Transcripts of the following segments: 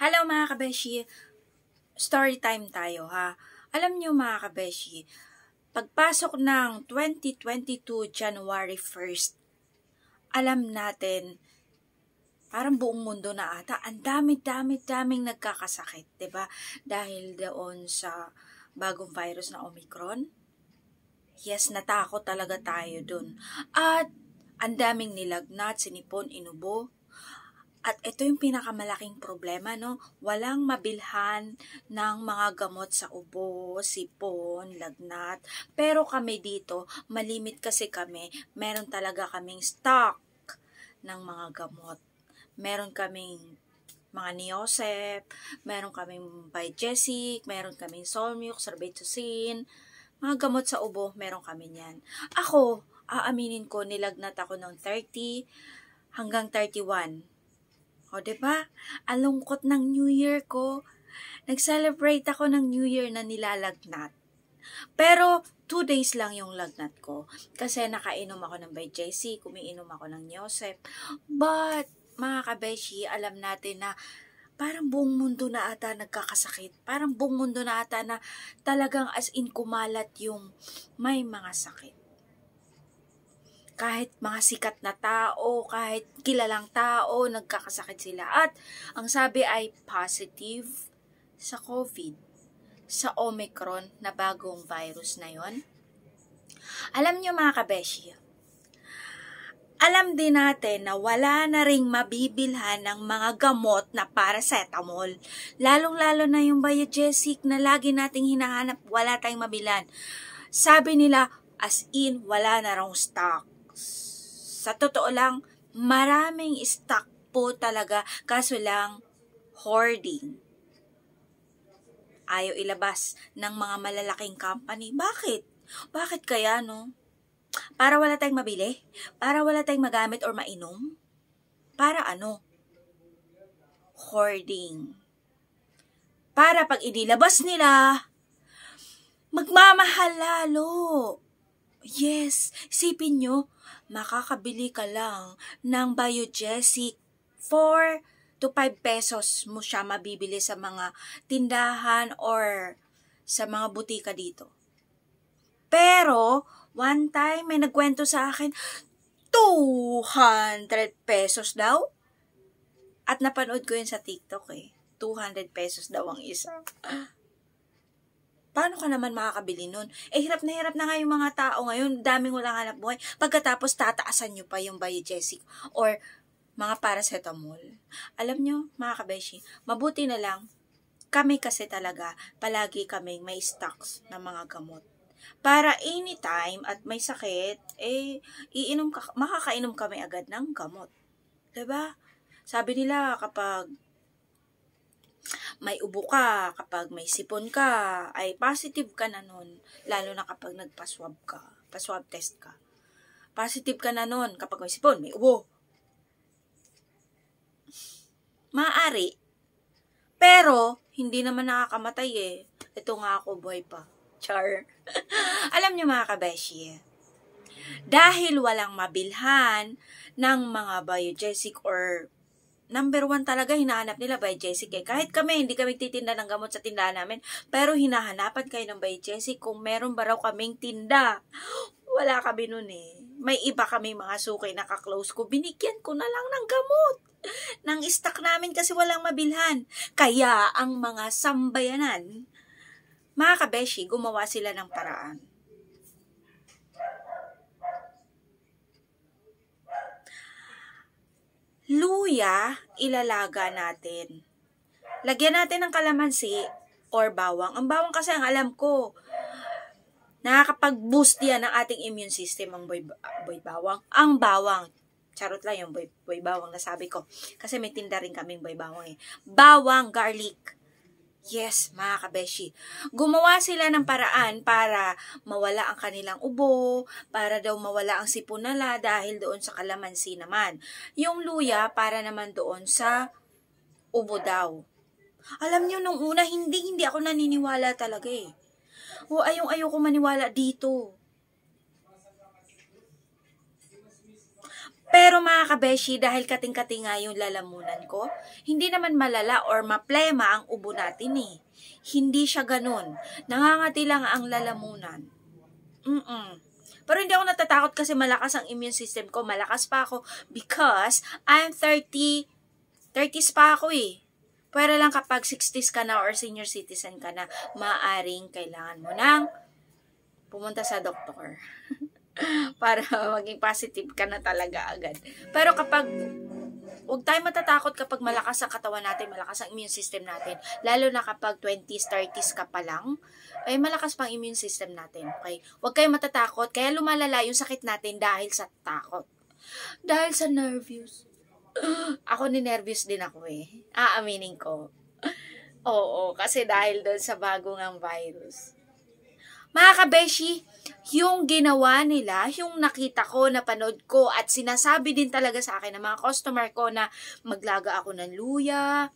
Hello mga kabeshi, story time tayo ha. Alam nyo mga kabeshi, pagpasok ng 2022 January 1st, alam natin, parang buong mundo na ata, ang dami-dami-daming nagkakasakit, ba diba? Dahil doon sa bagong virus na Omicron. Yes, natakot talaga tayo doon. At ang daming nilagnat, sinipon, inubo, at ito yung pinakamalaking problema, no? Walang mabilhan ng mga gamot sa ubo, sipon, lagnat. Pero kami dito, malimit kasi kami, meron talaga kaming stock ng mga gamot. Meron kaming mga Neosep, meron kaming Bigesic, meron kaming Solmux, Sorbitocin, mga gamot sa ubo, meron kami niyan. Ako, aaminin ko, nilagnat ako ng 30 hanggang 31 o, ba? Diba? Alungkot ng New Year ko. Nag-celebrate ako ng New Year na nilalagnat. Pero, two days lang yung lagnat ko. Kasi nakainom ako ng by JC, kumiinom ako ng Yosef. But, mga kabeshi, alam natin na parang buong mundo na ata nagkakasakit. Parang buong mundo na ata na talagang as in kumalat yung may mga sakit kahit mga sikat na tao, kahit kilalang tao, nagkakasakit sila. At ang sabi ay positive sa COVID, sa Omicron na bagong virus na yon. Alam nyo mga kabeshi, alam din natin na wala na ring mabibilhan ng mga gamot na paracetamol. Lalong-lalo na yung biogesic na lagi nating hinahanap, wala tayong mabilan. Sabi nila, as in, wala na raw stock sa totoo lang, maraming stock po talaga. Kaso lang, hoarding. Ayaw ilabas ng mga malalaking company. Bakit? Bakit kaya, no? Para wala tayong mabili? Para wala tayong magamit or mainom? Para ano? Hoarding. Para pag inilabas nila, magmamahal lalo. Yes, sipin nyo, makakabili ka lang ng biogesic for to 5 pesos mo siya mabibili sa mga tindahan or sa mga butika dito. Pero, one time may nagkwento sa akin, 200 pesos daw. At napanood ko yun sa TikTok eh. 200 pesos daw ang isa paano ka naman makakabili nun? Eh, hirap na hirap na nga yung mga tao ngayon. Daming walang hanap buhay. Pagkatapos, tataasan nyo pa yung by Jessica or mga paracetamol. Alam nyo, mga kabeshi, mabuti na lang, kami kasi talaga, palagi kami may stocks ng mga gamot. Para anytime at may sakit, eh, iinom ka, makakainom kami agad ng gamot. ba? Diba? Sabi nila, kapag may ubo ka, kapag may sipon ka, ay positive ka na nun, lalo na kapag nagpa-swab ka, pa-swab test ka. Positive ka na nun kapag may sipon, may ubo. Maari. Pero, hindi naman nakakamatay eh. Ito nga ako, boy pa. Char. Alam niyo mga kabeshi, eh. dahil walang mabilhan ng mga biogesic or number one talaga hinahanap nila by Jessica. Kahit kami, hindi kami titinda ng gamot sa tindahan namin, pero hinahanapan kayo ng by Jessica kung meron ba raw kaming tinda. Wala kami nun eh. May iba kami mga suki na kaklose ko. Binigyan ko na lang ng gamot. Nang istak namin kasi walang mabilhan. Kaya ang mga sambayanan, mga kabeshi, gumawa sila ng paraan luya ilalaga natin. Lagyan natin ng kalamansi or bawang. Ang bawang kasi ang alam ko, nakakapag-boost yan ng ating immune system ang boy, boy bawang. Ang bawang. Charot lang yung boy, boy bawang nasabi ko. Kasi may tinda rin kaming boy bawang eh. Bawang, garlic. Yes, mga kabeshi. Gumawa sila ng paraan para mawala ang kanilang ubo, para daw mawala ang sipunala dahil doon sa kalamansi naman. Yung luya para naman doon sa ubo daw. Alam niyo nung una, hindi, hindi ako naniniwala talaga eh. O ayong ayoko maniwala dito. Pero mga kabeshi, dahil kating-kating nga yung lalamunan ko, hindi naman malala or maplema ang ubo natin eh. Hindi siya ganun. Nangangati lang ang lalamunan. Mm-mm. Pero hindi ako natatakot kasi malakas ang immune system ko. Malakas pa ako because I'm 30, 30s pa ako eh. Pwera lang kapag 60s ka na or senior citizen ka na, maaring kailangan mo nang pumunta sa doktor. para maging positive ka na talaga agad. Pero kapag Huwag tayo matatakot kapag malakas ang katawan natin, malakas ang immune system natin. Lalo na kapag 20s, 30s ka pa lang, ay eh, malakas pang immune system natin. Okay? Huwag kayo matatakot, kaya lumalala yung sakit natin dahil sa takot. Dahil sa nervous. ako ni nervous din ako eh. Aaminin ko. Oo, kasi dahil doon sa bagong ang virus. Mga kabeshi, yung ginawa nila, yung nakita ko, napanood ko, at sinasabi din talaga sa akin ng mga customer ko na maglaga ako ng luya,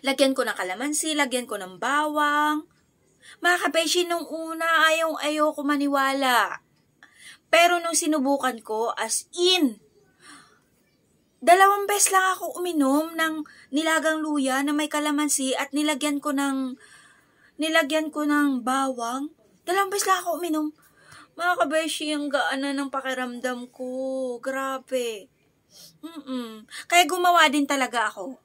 lagyan ko ng kalamansi, lagyan ko ng bawang. Mga kabeshi, nung una, ayaw, ayaw ko maniwala. Pero nung sinubukan ko, as in, dalawang beses lang ako uminom ng nilagang luya na may kalamansi at nilagyan ko ng nilagyan ko ng bawang Dalawang beses lang ako uminom. Mga kabeshi, ang gaan na ng pakiramdam ko. Grabe. Mm-mm. Kaya gumawa din talaga ako.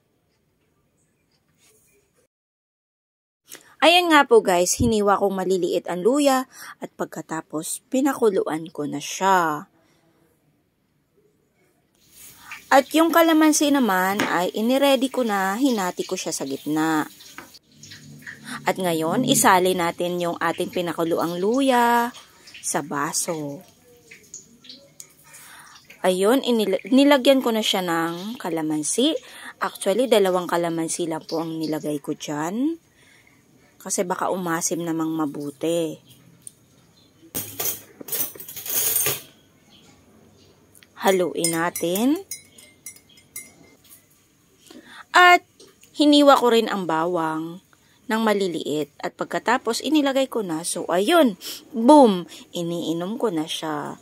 Ayan nga po guys, hiniwa kong maliliit ang luya at pagkatapos pinakuluan ko na siya. At yung kalamansi naman ay iniready ko na, hinati ko siya sa gitna. At ngayon, isali natin yung ating pinakuluang luya sa baso. Ayun, nilagyan ko na siya ng kalamansi. Actually, dalawang kalamansi lang po ang nilagay ko dyan. Kasi baka umasim namang mabuti. Haluin natin. At hiniwa ko rin ang bawang ng maliliit. At pagkatapos, inilagay ko na. So, ayun. Boom! Iniinom ko na siya.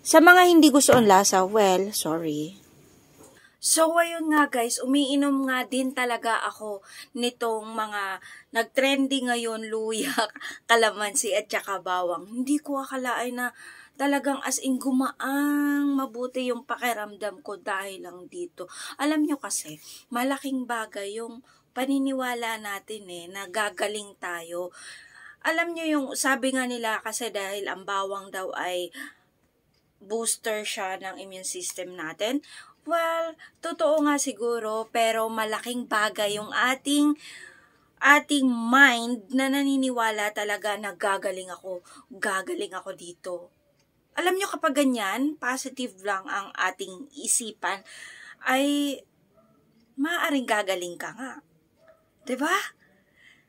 Sa mga hindi gusto ang lasa, well, sorry. So, ayun nga guys, umiinom nga din talaga ako nitong mga nagtrendy ngayon, luya, kalamansi at saka bawang. Hindi ko akalain na talagang as in gumaang mabuti yung pakiramdam ko dahil lang dito. Alam nyo kasi, malaking bagay yung paniniwala natin eh, na gagaling tayo. Alam nyo yung, sabi nga nila kasi dahil ang bawang daw ay booster siya ng immune system natin. Well, totoo nga siguro, pero malaking bagay yung ating ating mind na naniniwala talaga na gagaling ako, gagaling ako dito. Alam nyo kapag ganyan, positive lang ang ating isipan, ay maaaring gagaling ka nga ba? Diba?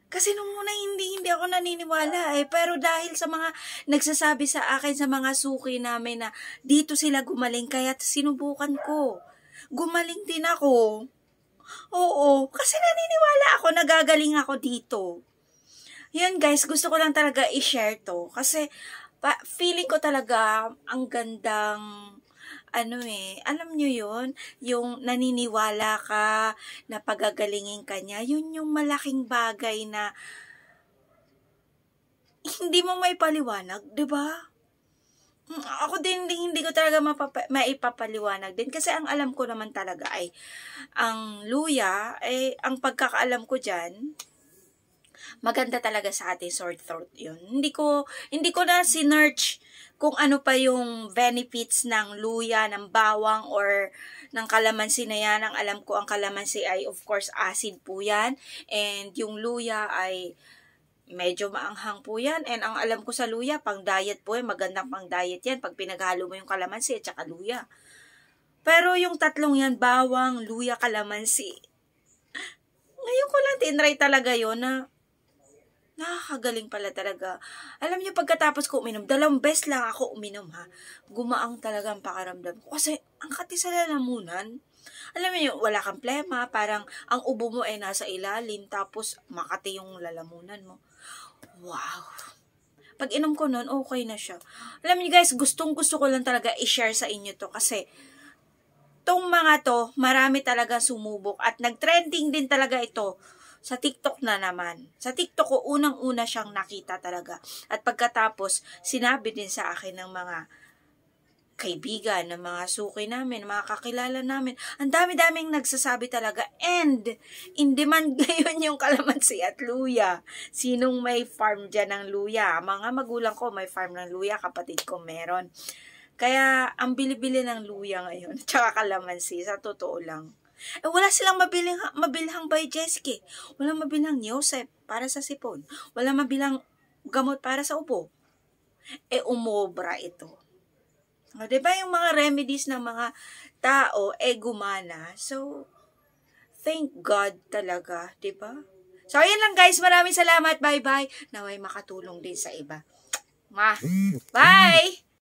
Kasi nung muna hindi, hindi ako naniniwala eh. Pero dahil sa mga nagsasabi sa akin sa mga suki namin na dito sila gumaling, kaya sinubukan ko. Gumaling din ako. Oo, kasi naniniwala ako, nagagaling ako dito. Yan guys, gusto ko lang talaga i-share to. Kasi feeling ko talaga ang gandang ano eh, alam nyo yun, yung naniniwala ka na pagagalingin ka niya, yun yung malaking bagay na hindi mo may paliwanag, ba? Diba? Ako din, hindi, ko talaga mapapa, maipapaliwanag din. Kasi ang alam ko naman talaga ay, ang luya, ay eh, ang pagkakaalam ko dyan, maganda talaga sa ating sore throat yun. Hindi ko, hindi ko na sinerch kung ano pa yung benefits ng luya, ng bawang, or ng kalamansi na yan. Ang alam ko, ang kalamansi ay of course acid po yan. And yung luya ay medyo maanghang po yan. And ang alam ko sa luya, pang diet po eh, Magandang pang diet yan pag pinaghalo mo yung kalamansi at saka luya. Pero yung tatlong yan, bawang, luya, kalamansi. Ngayon ko lang tinry talaga yon na Nakakagaling pala talaga. Alam niyo, pagkatapos ko uminom, dalawang best lang ako uminom ha. Gumaang talaga ang pakaramdam ko. Kasi ang kati sa lalamunan. Alam niyo, wala kang plema. Parang ang ubo mo ay nasa ilalim. Tapos makati yung lalamunan mo. Wow! Pag inom ko nun, okay na siya. Alam niyo guys, gustong gusto ko lang talaga i-share sa inyo to. Kasi tong mga to, marami talaga sumubok. At nag-trending din talaga ito sa TikTok na naman. Sa TikTok ko unang-una siyang nakita talaga. At pagkatapos, sinabi din sa akin ng mga kaibigan, ng mga suki namin, mga kakilala namin. Ang dami-daming nagsasabi talaga. And, in demand ngayon yung kalamansi at luya. Sinong may farm dyan ng luya? Mga magulang ko may farm ng luya, kapatid ko meron. Kaya, ang bilibili ng luya ngayon, tsaka kalamansi, sa totoo lang. Eh wala silang mabiling, mabilhang by Jessica. Wala mabilang Yosef para sa sipon. Wala mabilang gamot para sa upo. Eh umobra ito. O, diba yung mga remedies ng mga tao, eh gumana. So, thank God talaga, diba? So, ayan lang guys. Maraming salamat. Bye-bye. Naway makatulong din sa iba. Ma. Mm. Bye!